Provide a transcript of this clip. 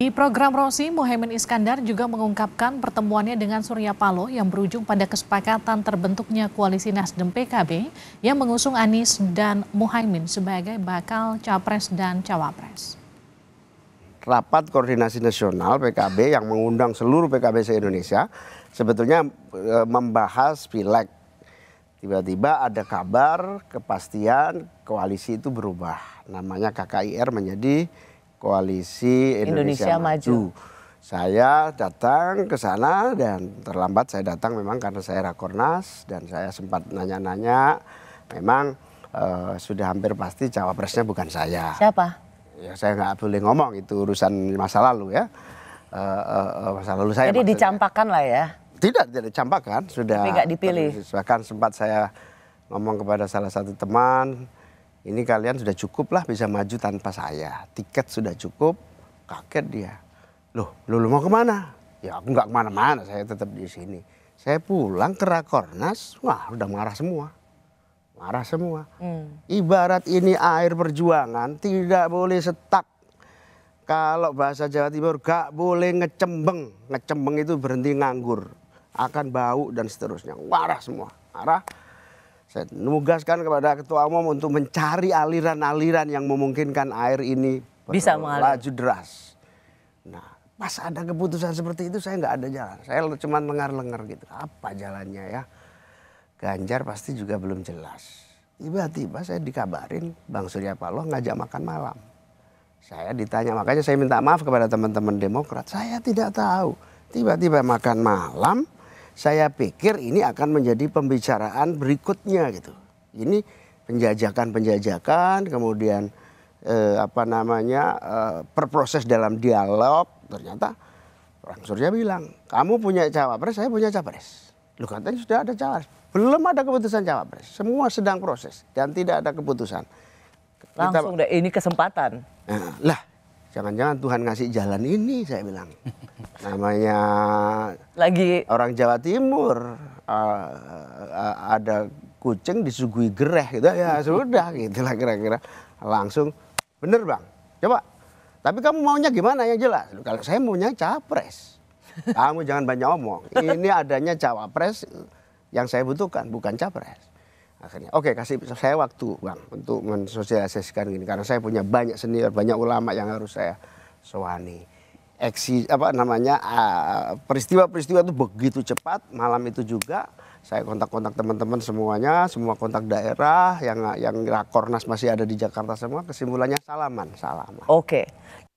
Di program Rosi, Mohaimin Iskandar juga mengungkapkan pertemuannya dengan Surya Paloh yang berujung pada kesepakatan terbentuknya koalisi Nasdem PKB yang mengusung Anies dan Mohaimin sebagai bakal capres dan cawapres. Rapat Koordinasi Nasional PKB yang mengundang seluruh PKB se-Indonesia sebetulnya e, membahas pileg. Tiba-tiba ada kabar kepastian koalisi itu berubah. Namanya KKIR menjadi koalisi Indonesia, Indonesia Maju. Maju. Saya datang ke sana dan terlambat saya datang memang karena saya rakornas dan saya sempat nanya-nanya memang uh, sudah hampir pasti cawapresnya bukan saya. Siapa? Ya saya nggak boleh ngomong itu urusan masa lalu ya. Uh, uh, masa lalu saya. Jadi dicampakkan lah ya. Tidak, tidak dicampakan, sudah. Tapi nggak dipilih. Bahkan sempat saya ngomong kepada salah satu teman, ini kalian sudah cukup lah bisa maju tanpa saya. Tiket sudah cukup, kaget dia. Loh, lu mau kemana? Ya aku nggak kemana-mana, saya tetap di sini. Saya pulang ke Rakornas, wah udah marah semua. Marah semua. Hmm. Ibarat ini air perjuangan, tidak boleh setak. Kalau bahasa Jawa Timur, gak boleh ngecembeng. Ngecembeng itu berhenti nganggur. Akan bau dan seterusnya. Marah semua. Marah saya menugaskan kepada ketua umum untuk mencari aliran-aliran yang memungkinkan air ini bisa melaju deras. Nah, pas ada keputusan seperti itu saya nggak ada jalan. Saya cuma lengar-lengar gitu. Apa jalannya ya? Ganjar pasti juga belum jelas. Tiba-tiba saya dikabarin Bang Surya Paloh ngajak makan malam. Saya ditanya, makanya saya minta maaf kepada teman-teman Demokrat. Saya tidak tahu. Tiba-tiba makan malam, saya pikir ini akan menjadi pembicaraan berikutnya gitu. Ini penjajakan-penjajakan, kemudian eh, apa namanya eh, perproses dalam dialog ternyata Orang Surya bilang, kamu punya cawapres, saya punya cawapres. Lu katanya sudah ada cawapres, belum ada keputusan cawapres. Semua sedang proses dan tidak ada keputusan. Langsung Kita, deh, ini kesempatan. Nah, lah jangan-jangan Tuhan ngasih jalan ini saya bilang namanya lagi orang Jawa Timur uh, uh, ada kucing disuguhi gereh gitu ya sudah gitulah kira-kira langsung bener bang coba tapi kamu maunya gimana yang jelas kalau saya maunya capres kamu jangan banyak omong ini adanya cawapres yang saya butuhkan bukan capres akhirnya oke kasih saya waktu bang untuk mensosialisasikan ini karena saya punya banyak senior banyak ulama yang harus saya sewani eksi apa namanya ah, peristiwa-peristiwa itu begitu cepat malam itu juga saya kontak-kontak teman-teman semuanya semua kontak daerah yang yang rakornas masih ada di Jakarta semua kesimpulannya salaman salaman oke